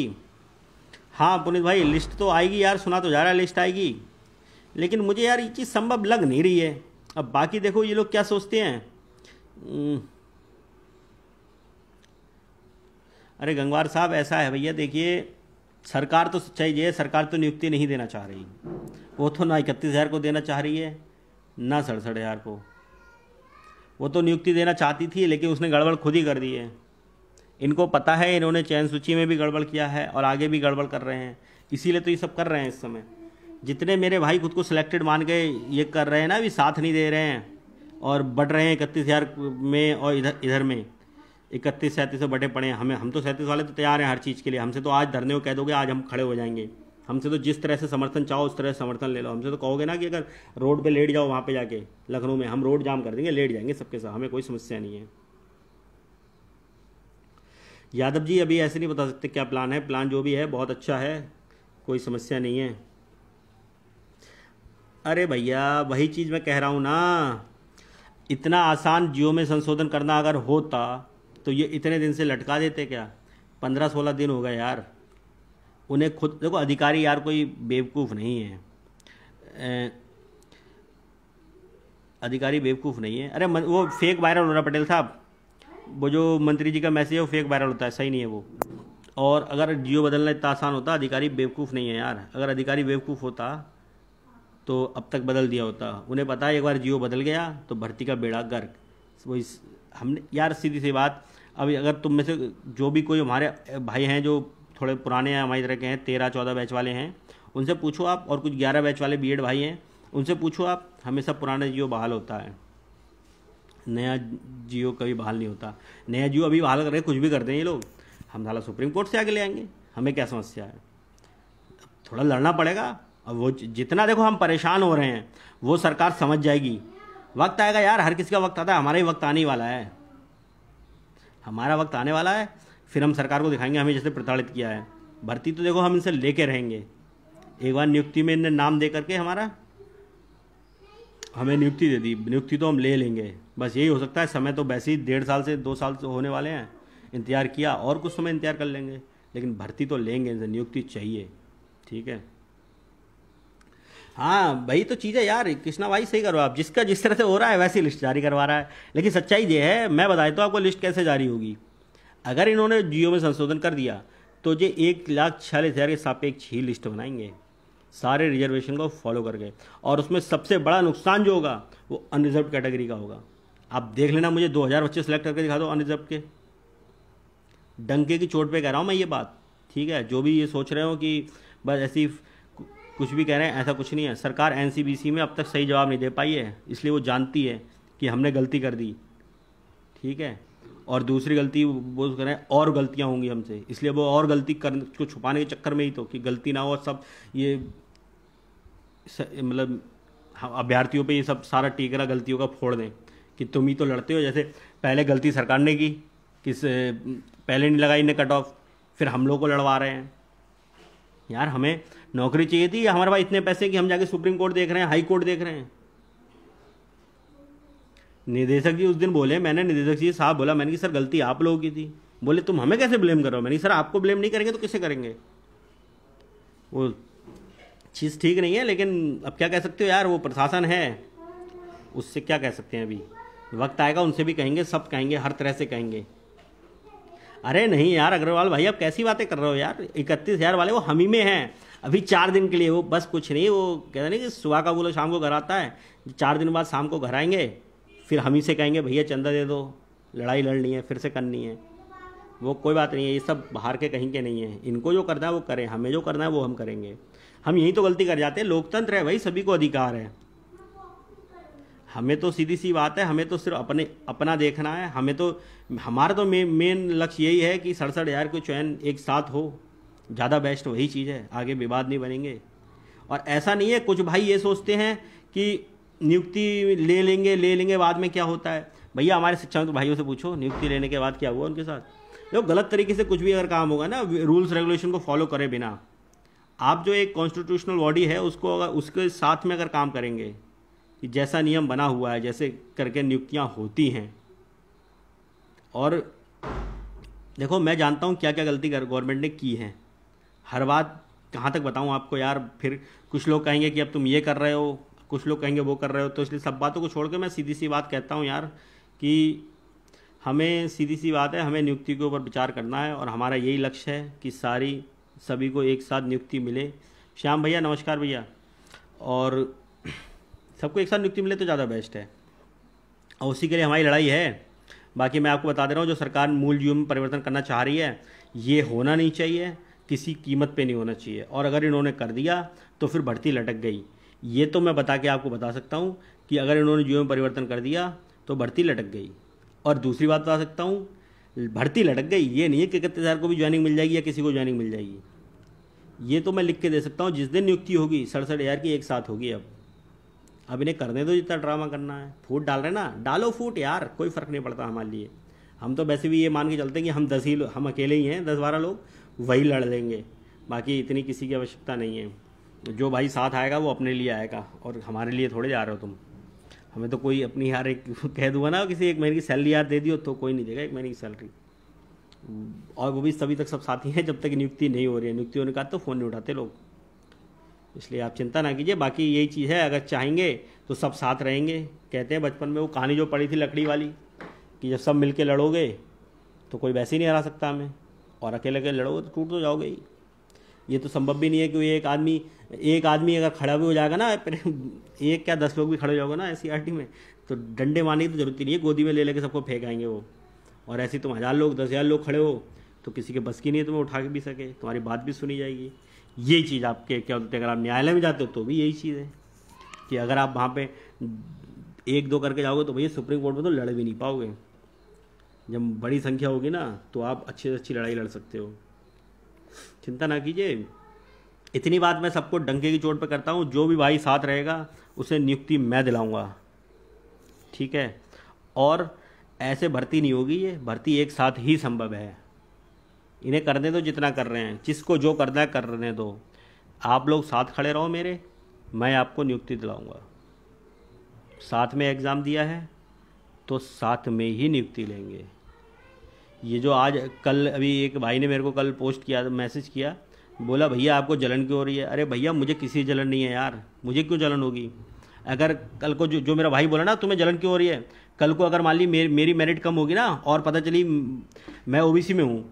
S1: हाँ पुनीत भाई लिस्ट तो आएगी यार सुना तो जा रहा है लिस्ट आएगी लेकिन मुझे यार ये चीज़ संभव लग नहीं रही है अब बाकी देखो ये लोग क्या सोचते हैं हम्म। अरे गंगवार साहब ऐसा है भैया देखिए सरकार तो चाहिए सरकार तो नियुक्ति नहीं देना चाह रही वो तो ना इकतीस हज़ार को देना चाह रही है ना सड़सठ हज़ार को वो तो नियुक्ति देना चाहती थी लेकिन उसने गड़बड़ खुद ही कर दी है इनको पता है इन्होंने चयन सूची में भी गड़बड़ किया है और आगे भी गड़बड़ कर रहे हैं इसीलिए तो ये सब कर रहे हैं इस समय जितने मेरे भाई खुद को सिलेक्टेड मान के ये कर रहे हैं ना अभी साथ नहीं दे रहे हैं और बढ़ रहे हैं इकतीस हज़ार में और इधर इधर में इकतीस सैंतीस में बटे पड़े हैं हमें हम तो सैंतीस वाले तो तैयार हैं हर चीज़ के लिए हमसे तो आज धरने को कह दोगे आज हम खड़े हो जाएंगे हमसे तो जिस तरह से समर्थन चाहो उस तरह से समर्थन ले लो हमसे तो कहोगे ना कि अगर रोड पर लेट जाओ वहाँ पर जाके लखनऊ में हम रोड जाम कर देंगे लेट जाएंगे सबके साथ हमें कोई समस्या नहीं है यादव जी अभी ऐसे नहीं बता सकते क्या प्लान है प्लान जो भी है बहुत अच्छा है कोई समस्या नहीं है अरे भैया वही चीज़ मैं कह रहा हूँ ना इतना आसान जियो में संशोधन करना अगर होता तो ये इतने दिन से लटका देते क्या पंद्रह सोलह दिन हो गए यार उन्हें खुद देखो अधिकारी यार कोई बेवकूफ़ नहीं है ए, अधिकारी बेवकूफ़ नहीं है अरे वो फेक वायरल हो रहा पटेल साहब वो जो मंत्री जी का मैसेज है वो फेक वायरल होता है सही नहीं है वो और अगर जियो बदलना इतना आसान होता अधिकारी बेवकूफ़ नहीं है यार अगर अधिकारी बेवकूफ़ होता तो अब तक बदल दिया होता उन्हें पता है एक बार जियो बदल गया तो भर्ती का बेड़ा गर्क वो इस हमने यार सीधी सी बात अब अगर तुम में से जो भी कोई हमारे भाई हैं जो थोड़े पुराने हैं हमारी तरह के हैं तेरह चौदह बैच वाले हैं उनसे पूछो आप और कुछ ग्यारह बैच वाले बी भाई हैं उनसे पूछो आप हमेशा पुराना जियो बहाल होता है नया जियो कभी बहाल नहीं होता नया जियो अभी बहाल करके कुछ भी करते हैं ये लोग हम साला सुप्रीम कोर्ट से आगे ले आएंगे हमें क्या समस्या है थोड़ा लड़ना पड़ेगा अब वो जितना देखो हम परेशान हो रहे हैं वो सरकार समझ जाएगी वक्त आएगा यार हर किसी का वक्त आता है हमारा ही वक्त आने वाला है हमारा वक्त आने वाला है फिर हम सरकार को दिखाएंगे हमें जैसे प्रताड़ित किया है भर्ती तो देखो हम इनसे लेके रहेंगे एक बार नियुक्ति में इन्हें नाम दे करके हमारा हमें नियुक्ति दे दी नियुक्ति तो हम ले लेंगे बस यही हो सकता है समय तो वैसे ही डेढ़ साल से दो साल से होने वाले हैं इंतज़ार किया और कुछ समय इंतज़ार कर लेंगे लेकिन भर्ती तो लेंगे इनसे नियुक्ति चाहिए ठीक है हाँ भाई तो चीज़ है यार कृष्णा भाई सही करो आप जिसका जिस तरह से हो रहा है वैसी लिस्ट जारी करवा रहा है लेकिन सच्चाई ये है मैं बताए तो आपको लिस्ट कैसे जारी होगी अगर इन्होंने जियो में संशोधन कर दिया तो ये एक लाख छियालीस हज़ार के सापेक्ष ही लिस्ट बनाएंगे सारे रिजर्वेशन को फॉलो करके और उसमें सबसे बड़ा नुकसान जो होगा वो अनरिजर्व कैटेगरी का होगा आप देख लेना मुझे दो हज़ार बच्चे सेलेक्ट करके दिखा दो अनरिजर्व के डंके की चोट पे कह रहा हूँ मैं ये बात ठीक है जो भी ये सोच रहे हो कि बस ऐसी कुछ भी कह रहे हैं ऐसा कुछ नहीं है सरकार एन में अब तक सही जवाब नहीं दे पाई है इसलिए वो जानती है कि हमने गलती कर दी ठीक है और दूसरी गलती वो कह रहे हैं और गलतियाँ होंगी हमसे इसलिए वो और गलती कर को छुपाने के चक्कर में ही तो कि गलती ना हो सब ये मतलब अभ्यर्थियों पे ये सब सारा टीकरा गलतियों का फोड़ दें कि तुम ही तो लड़ते हो जैसे पहले गलती सरकार ने की किस पहले नहीं लगाई इन्हें कट ऑफ फिर हम लोग को लड़वा रहे हैं यार हमें नौकरी चाहिए थी हमारे पास इतने पैसे कि हम जाके सुप्रीम कोर्ट देख रहे हैं हाई कोर्ट देख रहे हैं निदेशक जी उस दिन बोले मैंने निदेशक जी साहब बोला मैंने कि सर गलती आप लोगों की थी बोले तुम हमें कैसे ब्लेम कर रहे हो मैंने सर आपको ब्लेम नहीं करेंगे तो किसे करेंगे वो चीज़ ठीक नहीं है लेकिन अब क्या कह सकते हो यार वो प्रशासन है उससे क्या कह सकते हैं अभी वक्त आएगा उनसे भी कहेंगे सब कहेंगे हर तरह से कहेंगे अरे नहीं यार अग्रवाल भाई आप कैसी बातें कर रहे हो यार इकतीस हज़ार वाले वो हम ही में हैं अभी चार दिन के लिए वो बस कुछ नहीं वो कहते नहीं कि सुबह का बोलो शाम को घर आता है चार दिन बाद शाम को घर आएंगे फिर हम ही से कहेंगे भैया चंदा दे दो लड़ाई लड़नी है फिर से करनी है वो कोई बात नहीं है ये सब बाहर के कहीं के नहीं है इनको जो करना है वो करें हमें जो करना है वो हम करेंगे हम यहीं तो गलती कर जाते हैं लोकतंत्र है भाई सभी को अधिकार है हमें तो सीधी सी बात है हमें तो सिर्फ अपने अपना देखना है हमें तो हमारा तो मेन लक्ष्य यही है कि सड़सठ हज़ार के चयन एक साथ हो ज़्यादा बेस्ट वही चीज़ है आगे विवाद नहीं बनेंगे और ऐसा नहीं है कुछ भाई ये सोचते हैं कि नियुक्ति ले लेंगे ले लेंगे बाद में क्या होता है भैया हमारे शिक्षाविद भाइयों से पूछो नियुक्ति लेने के बाद क्या हुआ उनके साथ जो गलत तरीके से कुछ भी अगर काम होगा ना रूल्स रेगुलेशन को फॉलो करें बिना आप जो एक कॉन्स्टिट्यूशनल बॉडी है उसको अगर उसके साथ में अगर काम करेंगे कि जैसा नियम बना हुआ है जैसे करके नियुक्तियाँ होती हैं और देखो मैं जानता हूँ क्या क्या गलती गवर्नमेंट ने की हैं हर बात कहाँ तक बताऊँ आपको यार फिर कुछ लोग कहेंगे कि अब तुम ये कर रहे हो कुछ लोग कहेंगे वो कर रहे हो तो इसलिए सब बातों को छोड़ के मैं सीधी सी बात कहता हूँ यार कि हमें सीधी सी बात है हमें नियुक्ति के ऊपर विचार करना है और हमारा यही लक्ष्य है कि सारी सभी को एक साथ नियुक्ति मिले श्याम भैया नमस्कार भैया और सबको एक साथ नियुक्ति मिले तो ज़्यादा बेस्ट है और उसी के लिए हमारी लड़ाई है बाकी मैं आपको बता दे रहा हूँ जो सरकार मूल जीवन में परिवर्तन करना चाह रही है ये होना नहीं चाहिए किसी कीमत पे नहीं होना चाहिए और अगर इन्होंने कर दिया तो फिर भर्ती लटक गई ये तो मैं बता के आपको बता सकता हूँ कि अगर इन्होंने जीवन में परिवर्तन कर दिया तो भर्ती लटक गई और दूसरी बात बता सकता हूँ भर्ती लटक गई ये नहीं है कि इकतीस हज़ार को भी ज्वाइनिंग मिल जाएगी या किसी को ज्वाइनिंग मिल जाएगी ये तो मैं लिख के दे सकता हूँ जिस दिन नियुक्ति होगी सड़सठ हज़ार की एक साथ होगी अब अब इन्हें करने दो जितना ड्रामा करना है फूट डाल रहे ना डालो फूट यार कोई फ़र्क नहीं पड़ता हमारे लिए हम तो वैसे भी ये मान के चलते हैं कि हम दस ही हम अकेले ही हैं दस बारह लोग वही लड़ लेंगे बाकी इतनी किसी की आवश्यकता नहीं है जो भाई साथ आएगा वो अपने लिए आएगा और हमारे लिए थोड़े जा रहे हो तुम हमें तो कोई अपनी यार एक कह दूंगा ना किसी एक महीने की सैलरी यार दे दियो तो कोई नहीं देगा एक महीने की सैलरी और वो भी सभी तक सब साथी हैं जब तक नियुक्ति नहीं हो रही है नियुक्ति होने का तो फ़ोन नहीं उठाते लोग इसलिए आप चिंता ना कीजिए बाकी यही चीज़ है अगर चाहेंगे तो सब साथ रहेंगे कहते हैं बचपन में वो कहानी जो पड़ी थी लकड़ी वाली कि जब सब मिलके लड़ोगे तो कोई वैसे ही नहीं हरा सकता हमें और अकेले अकेले लड़ोगे तो टूट तो जाओगे ही ये तो संभव भी नहीं है कि एक आदमी एक आदमी अगर खड़ा भी हो जाएगा ना एक क्या दस लोग भी खड़े हो जाओगे ना ऐसी आर में तो डंडे मारने की तो जरूरत ही नहीं है गोदी में ले लेके सबको फेंक आएंगे वो और ऐसे तुम हज़ार लोग दस हज़ार लोग खड़े हो तो किसी के बस की नहीं है तुम्हें उठा के भी सके तुम्हारी बात भी सुनी जाएगी यही चीज़ आपके क्या बोलते अगर आप न्यायालय में जाते हो तो भी यही चीज़ है कि अगर आप वहाँ पे एक दो करके जाओगे तो भैया सुप्रीम कोर्ट में तो लड़ भी नहीं पाओगे जब बड़ी संख्या होगी ना तो आप अच्छे से अच्छी लड़ाई लड़ सकते हो चिंता ना कीजिए इतनी बात मैं सबको डंके की चोट पर करता हूँ जो भी भाई साथ रहेगा उसे नियुक्ति मैं दिलाऊंगा ठीक है और ऐसे भर्ती नहीं होगी ये भर्ती एक साथ ही संभव है इन्हें करने दो जितना कर रहे हैं जिसको जो करना है करने दो आप लोग साथ खड़े रहो मेरे मैं आपको नियुक्ति दिलाऊंगा साथ में एग्ज़ाम दिया है तो साथ में ही नियुक्ति लेंगे ये जो आज कल अभी एक भाई ने मेरे को कल पोस्ट किया मैसेज किया बोला भैया आपको जलन क्यों हो रही है अरे भैया मुझे किसी जलन नहीं है यार मुझे क्यों जलन होगी अगर कल को जो जो मेरा भाई बोला ना तुम्हें जलन क्यों हो रही है कल को अगर मान ली मेर, मेरी मेरिट कम होगी ना और पता चली मैं ओबीसी में हूँ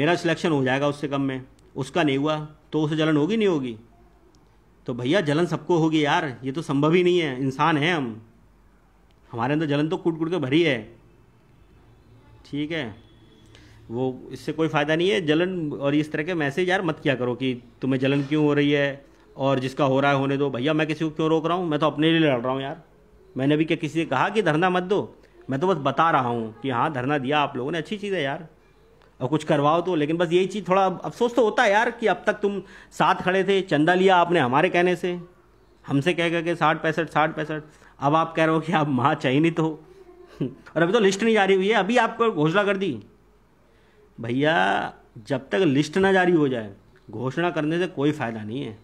S1: मेरा सिलेक्शन हो जाएगा उससे कम में उसका नहीं हुआ तो उसे जलन होगी नहीं होगी तो भैया जलन सबको होगी यार ये तो संभव ही नहीं है इंसान हैं हम हमारे अंदर जलन तो कूट कूट के भरी है ठीक है वो इससे कोई फ़ायदा नहीं है जलन और इस तरह के मैसेज यार मत किया करो कि तुम्हें जलन क्यों हो रही है और जिसका हो रहा है होने दो भैया मैं किसी को क्यों रोक रहा हूँ मैं तो अपने लिए लड़ रहा हूँ यार मैंने भी क्या किसी से कहा कि धरना मत दो मैं तो बस बता रहा हूँ कि हाँ धरना दिया आप लोगों ने अच्छी चीज़ है यार और कुछ करवाओ तो लेकिन बस यही चीज़ थोड़ा अफसोस तो होता है यार कि अब तक तुम साथ खड़े थे चंदा लिया आपने हमारे कहने से हमसे कह कह के साठ पैंसठ साठ पैंसठ अब आप कह रहे हो कि आप चयनित हो और अभी तो लिस्ट नहीं जारी हुई है अभी आप घोषणा कर दी भैया जब तक लिस्ट ना जारी हो जाए घोषणा करने से कोई फ़ायदा नहीं है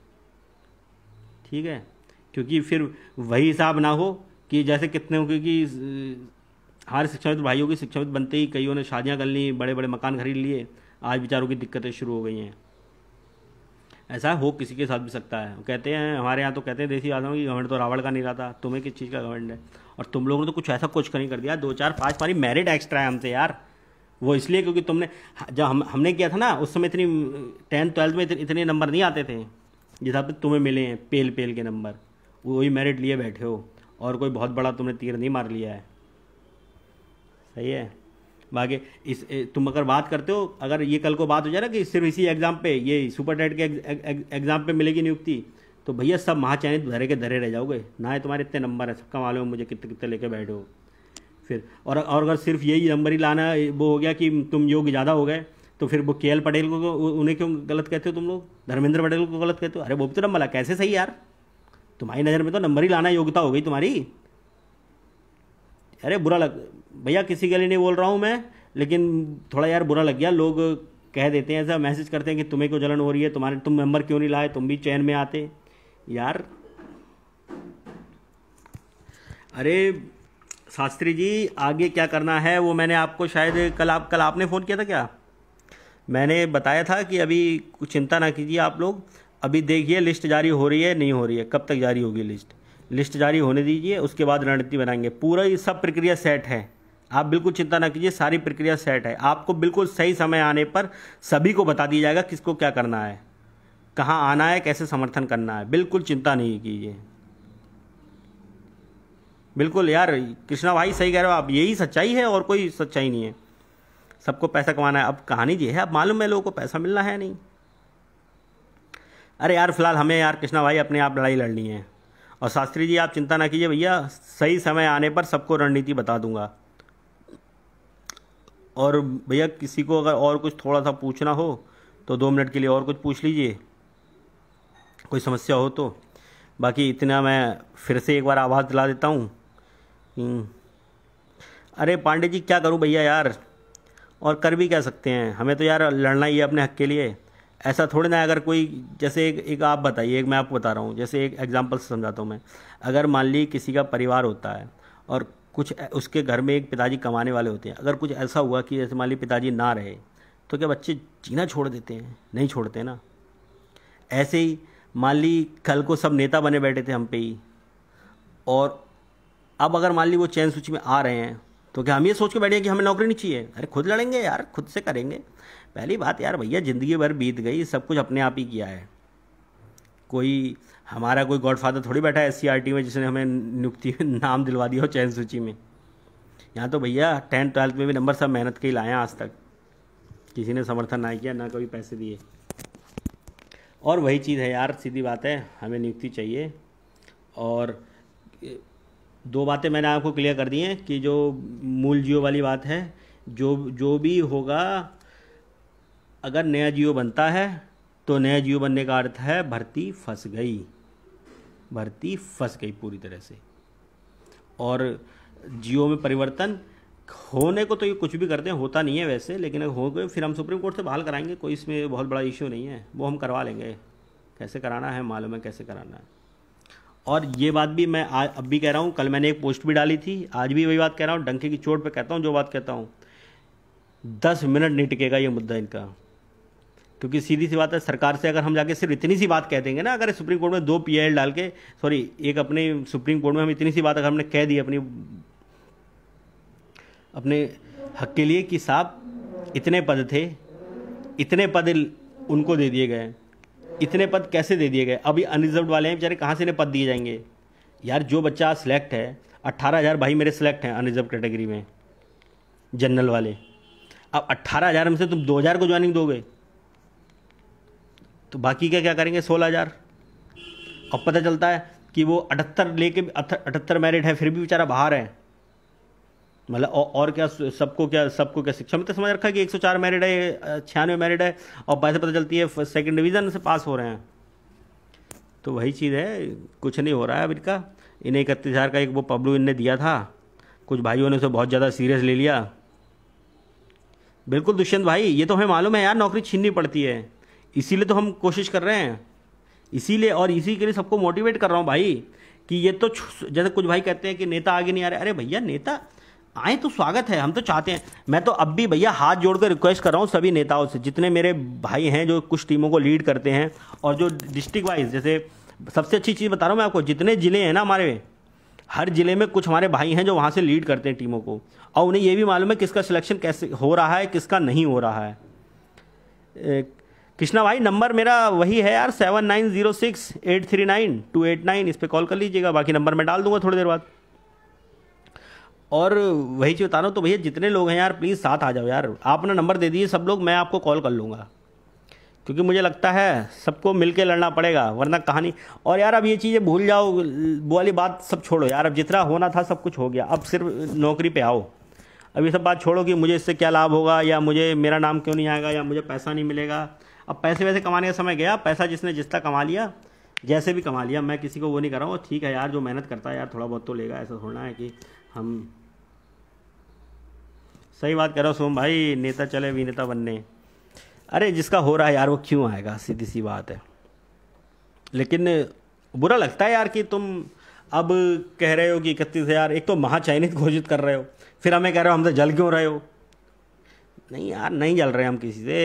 S1: ठीक है क्योंकि फिर वही हिसाब ना हो कि जैसे कितने क्योंकि हमारे शिक्षाविद भाइयों की शिक्षाविद बनते ही कईयों ने शादियां कर ली बड़े बड़े मकान खरीद लिए आज बेचारों की दिक्कतें शुरू हो गई हैं ऐसा हो किसी के साथ भी सकता है कहते हैं हमारे यहाँ तो कहते हैं देसी आदमी की गवर्नमेंट तो रावण का नहीं रहा था तुम्हें किस चीज़ का गवर्नमेंट है और तुम लोगों ने तो कुछ ऐसा कुछ नहीं कर दिया दो चार पाँच पारी मेरिट एक्स्ट्रा है हमसे यार वो इसलिए क्योंकि तुमने जब हम हमने किया था ना उस समय इतनी टेंथ ट्वेल्थ में इतने नंबर नहीं आते थे जिस हिसाब से तुम्हें मिले हैं पेल पेल के नंबर वही मेरिट लिए बैठे हो और कोई बहुत बड़ा तुमने तीर नहीं मार लिया है सही है बाकी इस तुम अगर बात करते हो अगर ये कल को बात हो जाए ना कि सिर्फ इसी एग्ज़ाम पे ये सुपर टेट के एग्ज़ाम पे मिलेगी नियुक्ति तो भैया सब महाचयनित धरे के धरे रह जाओगे ना है तुम्हारे इतने नंबर है सबका मालूम है मुझे कितने कितने लेके बैठे हो फिर और और अगर सिर्फ यही नंबर ही लाना वो हो गया कि तुम योग्य ज़्यादा हो गए तो फिर वो के एल पटेल को उन्हें क्यों गलत कहते हो तुम लोग धर्मेंद्र पटेल को गलत कहते हो अरे वो भी तो नंबर कैसे सही यार तुम्हारी नज़र में तो नंबर ही लाना योग्यता हो गई तुम्हारी अरे बुरा लग भैया किसी के लिए नहीं बोल रहा हूँ मैं लेकिन थोड़ा यार बुरा लग गया लोग कह देते हैं ऐसा मैसेज करते हैं कि तुम्हें क्यों जलन हो रही है तुम्हारे तुम मेंबर क्यों नहीं लाए तुम भी चैन में आते यार अरे शास्त्री जी आगे क्या करना है वो मैंने आपको शायद कल आप कल आपने फ़ोन किया था क्या मैंने बताया था कि अभी चिंता ना कीजिए आप लोग अभी देखिए लिस्ट जारी हो रही है नहीं हो रही है कब तक जारी होगी लिस्ट लिस्ट जारी होने दीजिए उसके बाद रणनीति बनाएंगे पूरा ये सब प्रक्रिया सेट है आप बिल्कुल चिंता ना कीजिए सारी प्रक्रिया सेट है आपको बिल्कुल सही समय आने पर सभी को बता दिया जाएगा किसको क्या करना है कहाँ आना है कैसे समर्थन करना है बिल्कुल चिंता नहीं कीजिए बिल्कुल यार कृष्णा भाई सही कह रहे हो आप यही सच्चाई है और कोई सच्चाई नहीं है सबको पैसा कमाना है अब कहानी जी है अब मालूम है लोगों को पैसा मिलना है नहीं अरे यार फिलहाल हमें यार कृष्णा भाई अपने आप लड़ाई लड़नी है और शास्त्री जी आप चिंता ना कीजिए भैया सही समय आने पर सबको रणनीति बता दूंगा और भैया किसी को अगर और कुछ थोड़ा सा पूछना हो तो दो मिनट के लिए और कुछ पूछ लीजिए कोई समस्या हो तो बाकी इतना मैं फिर से एक बार आवाज़ दिला देता हूँ हम्म। अरे पांडे जी क्या करूँ भैया यार और कर भी कह सकते हैं हमें तो यार लड़ना ही है अपने हक के लिए ऐसा थोड़ी ना अगर कोई जैसे एक, एक आप बताइए एक मैं आपको बता रहा हूँ जैसे एक एग्जाम्पल से समझाता हूँ मैं अगर मान ली किसी का परिवार होता है और कुछ उसके घर में एक पिताजी कमाने वाले होते हैं अगर कुछ ऐसा हुआ कि जैसे मान ली पिताजी ना रहे तो क्या बच्चे जीना छोड़ देते हैं नहीं छोड़ते ना ऐसे ही मान ली कल को सब नेता बने बैठे थे हम पे ही और अब अगर मान ली वो चयन सूची में आ रहे हैं तो क्या हम ये सोच के बैठे कि हमें नौकरी नहीं चाहिए अरे खुद लड़ेंगे यार खुद से करेंगे पहली बात यार भैया ज़िंदगी भर बीत गई सब कुछ अपने आप ही किया है कोई हमारा कोई गॉडफादर थोड़ी बैठा है एस में जिसने हमें नियुक्ति नाम दिलवा दिया हो चयन सूची में यहाँ तो भैया टेंथ ट्वेल्थ में भी नंबर सब मेहनत के ही लाए हैं आज तक किसी ने समर्थन ना किया ना कभी पैसे दिए और वही चीज़ है यार सीधी बात है हमें नियुक्ति चाहिए और दो बातें मैंने आपको क्लियर कर दी हैं कि जो मूल जियो वाली बात है जो जो भी होगा अगर नया जियो बनता है तो नया जियो बनने का अर्थ है भर्ती फंस गई भर्ती फंस गई पूरी तरह से और जियो में परिवर्तन होने को तो ये कुछ भी करते हैं होता नहीं है वैसे लेकिन हो गए फिर हम सुप्रीम कोर्ट से बहाल कराएंगे कोई इसमें बहुत बड़ा इश्यू नहीं है वो हम करवा लेंगे कैसे कराना है मालूम है कैसे कराना है और ये बात भी मैं आज अब भी कह रहा हूँ कल मैंने एक पोस्ट भी डाली थी आज भी वही बात कह रहा हूँ डंके की चोट पर कहता हूँ जो बात कहता हूँ दस मिनट नहीं टिकेगा ये मुद्दा इनका क्योंकि सीधी सी बात है सरकार से अगर हम जाके सिर्फ इतनी सी बात कह देंगे ना अगर सुप्रीम कोर्ट में दो पी डाल के सॉरी एक अपने सुप्रीम कोर्ट में हम इतनी सी बात अगर हमने कह दी अपनी अपने हक के लिए कि साहब इतने पद थे इतने पद उनको दे दिए गए इतने पद कैसे दे दिए गए अभी अनरिजर्व वाले हैं बेचारे कहाँ से इन्हें पद दिए जाएंगे यार जो बच्चा सिलेक्ट है अट्ठारह हज़ार भाई मेरे सिलेक्ट हैं अनरिजर्व कैटेगरी में जनरल वाले अब अट्ठारह हज़ार में से तुम दो हज़ार को ज्वाइनिंग दोगे तो बाकी का क्या करेंगे सोलह हज़ार अब पता चलता है कि वो अठहत्तर लेके अठहत्तर मैरिड है फिर भी बेचारा बाहर है मतलब और क्या सबको क्या सबको क्या शिक्षा में मतलब तो समझ रखा है कि चार मैरिड है छियानवे मैरिड है और पैसे पता चलती है सेकंड डिवीज़न से पास हो रहे हैं तो वही चीज़ है कुछ नहीं हो रहा है अब इनका इन्हें इकतीस हज़ार का एक वो पब्लू इनने दिया था कुछ भाइयों ने उसे बहुत ज़्यादा सीरियस ले लिया बिल्कुल दुष्यंत भाई ये तो हमें मालूम है यार नौकरी छीननी पड़ती है इसीलिए तो हम कोशिश कर रहे हैं इसीलिए और इसी के लिए सबको मोटिवेट कर रहा हूँ भाई कि ये तो जैसे कुछ भाई कहते हैं कि नेता आगे नहीं आ रहे अरे भैया नेता आए तो स्वागत है हम तो चाहते हैं मैं तो अब भी भैया हाथ जोड़कर रिक्वेस्ट कर रहा हूँ सभी नेताओं से जितने मेरे भाई हैं जो कुछ टीमों को लीड करते हैं और जो डिस्ट्रिक्ट वाइज जैसे सबसे अच्छी चीज़ बता रहा हूँ मैं आपको जितने ज़िले हैं ना हमारे हर ज़िले में कुछ हमारे भाई हैं जो वहाँ से लीड करते हैं टीमों को और उन्हें यह भी मालूम है किसका सिलेक्शन कैसे हो रहा है किसका नहीं हो रहा है कृष्णा भाई नंबर मेरा वही है यार seven nine zero six eight three nine two eight nine इस पर कॉल कर लीजिएगा बाकी नंबर मैं डाल दूंगा थोड़ी देर बाद और वही चीज़ बता रहा हूँ तो भैया जितने लोग हैं यार प्लीज़ साथ आ जाओ यार आप अपना नंबर दे दीजिए सब लोग मैं आपको कॉल कर लूँगा क्योंकि मुझे लगता है सबको मिल लड़ना पड़ेगा वरना कहानी और यार अब ये चीज़ें भूल जाओ वो वाली बात सब छोड़ो यार अब जितना होना था सब कुछ हो गया अब सिर्फ नौकरी पे आओ अब ये सब बात छोड़ो कि मुझे इससे क्या लाभ होगा या मुझे मेरा नाम क्यों नहीं आएगा या मुझे पैसा नहीं मिलेगा अब पैसे वैसे कमाने का समय गया पैसा जिसने तक कमा लिया जैसे भी कमा लिया मैं किसी को वो नहीं कर रहा हूँ ठीक है यार जो मेहनत करता है यार थोड़ा बहुत तो लेगा ऐसा थोड़ा है कि हम सही बात हो सोम भाई नेता चले भी नेता बनने अरे जिसका हो रहा है यार वो क्यों आएगा सीधी सी बात है लेकिन बुरा लगता है यार कि तुम अब कह रहे हो कि इकतीस हज़ार एक तो महाचयनित घोषित कर रहे हो फिर हमें कह रहे हो हमसे तो जल क्यों रहे हो नहीं यार नहीं जल रहे हम किसी से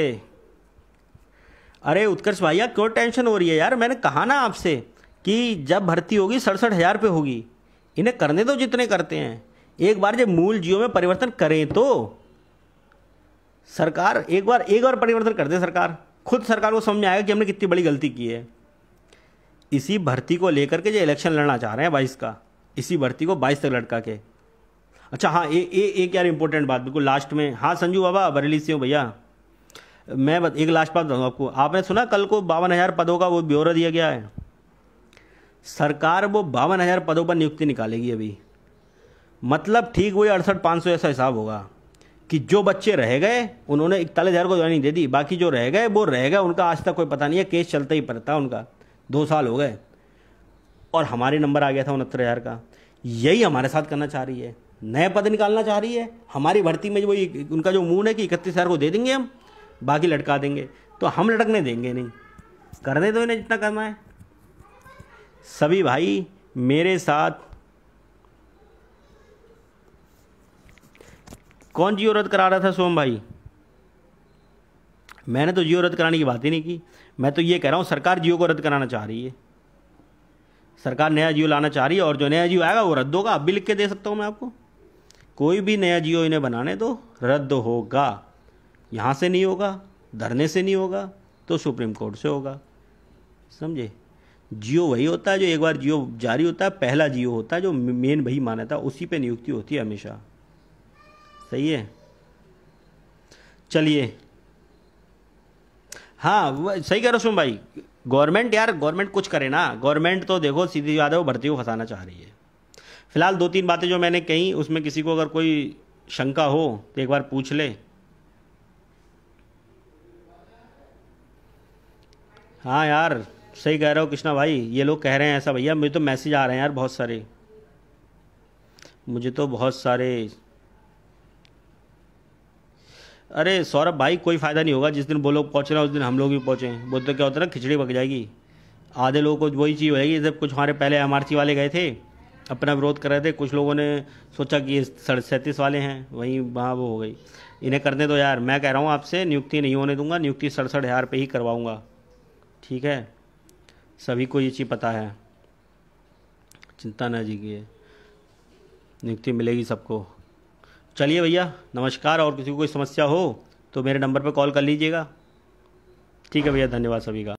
S1: अरे उत्कर्ष भैया क्यों टेंशन हो रही है यार मैंने कहा ना आपसे कि जब भर्ती होगी सड़सठ हज़ार पे होगी इन्हें करने दो जितने करते हैं एक बार जब मूल जियो में परिवर्तन करें तो सरकार एक बार एक बार परिवर्तन कर दे सरकार खुद सरकार को समझ में आएगा कि हमने कितनी बड़ी गलती की है इसी भर्ती को लेकर के जो इलेक्शन लड़ना चाह रहे हैं बाईस का इसी भर्ती को बाईस तक लड़का के अच्छा हाँ ए, ए, एक यार इंपॉर्टेंट बात बिल्कुल लास्ट में हाँ संजू बाबा बरेली से हो भैया मैं एक लास्ट बात बताऊँ आपको आपने सुना कल को बावन हज़ार पदों का वो ब्यौरा दिया गया है सरकार वो बावन हज़ार पदों पर नियुक्ति निकालेगी अभी मतलब ठीक वही अड़सठ पाँच सौ ऐसा हिसाब होगा कि जो बच्चे रह गए उन्होंने इकतालीस हज़ार को ज्वाइनिंग दे दी बाकी जो रह गए वो रह गए उनका आज तक कोई पता नहीं है केस चलता ही पड़ता उनका दो साल हो गए और हमारे नंबर आ गया था उनहत्तर हज़ार का यही हमारे साथ करना चाह रही है नए पद निकालना चाह रही है हमारी भर्ती में जो वही उनका जो मूड है कि इकतीस हज़ार को दे देंगे हम बाकी लटका देंगे तो हम लटकने देंगे नहीं करने दो तो इन्हें जितना करना है सभी भाई मेरे साथ कौन जियो रद्द करा रहा था सोम भाई मैंने तो जियो रद्द कराने की बात ही नहीं की मैं तो ये कह रहा हूँ सरकार जियो को रद्द कराना चाह रही है सरकार नया जियो लाना चाह रही है और जो नया जियो आएगा वो रद्द होगा अब भी लिख के दे सकता हूँ मैं आपको कोई भी नया जियो इन्हें बनाने दो रद्द होगा यहाँ से नहीं होगा धरने से नहीं होगा तो सुप्रीम कोर्ट से होगा समझे जियो वही होता है जो एक बार जियो जारी होता है पहला जियो होता है जो मेन वही माना था उसी पे नियुक्ति होती है हमेशा सही है चलिए हाँ सही कह रहे हो सुन भाई गवर्नमेंट यार गवर्नमेंट कुछ करे ना गवर्नमेंट तो देखो सीधी बात है वो भर्ती को फंसाना चाह रही है फिलहाल दो तीन बातें जो मैंने कही उसमें किसी को अगर कोई शंका हो तो एक बार पूछ ले हाँ यार सही कह रहे हो कृष्णा भाई ये लोग कह रहे हैं ऐसा भैया मुझे तो मैसेज आ रहे हैं यार बहुत सारे मुझे तो बहुत सारे अरे सौरभ भाई कोई फ़ायदा नहीं होगा जिस दिन वो लोग पहुँच रहे हैं उस दिन हम लोग भी पहुँचे वो तो क्या होता है ना खिचड़ी पक जाएगी आधे लोगों को वही चीज़ होगी जब कुछ हमारे पहले एम वाले गए थे अपना विरोध कर रहे थे कुछ लोगों ने सोचा कि ये सैंतीस वाले हैं वहीं वहाँ वो हो गई इन्हें करने दो यार मैं कह रहा हूँ आपसे नियुक्ति नहीं होने दूंगा नियुक्ति सड़सठ हज़ार पर ही करवाऊंगा ठीक है सभी को ये चीज़ पता है चिंता ना जी की नियुक्ति मिलेगी सबको चलिए भैया नमस्कार और किसी को कोई समस्या हो तो मेरे नंबर पर कॉल कर लीजिएगा ठीक है भैया धन्यवाद सभी का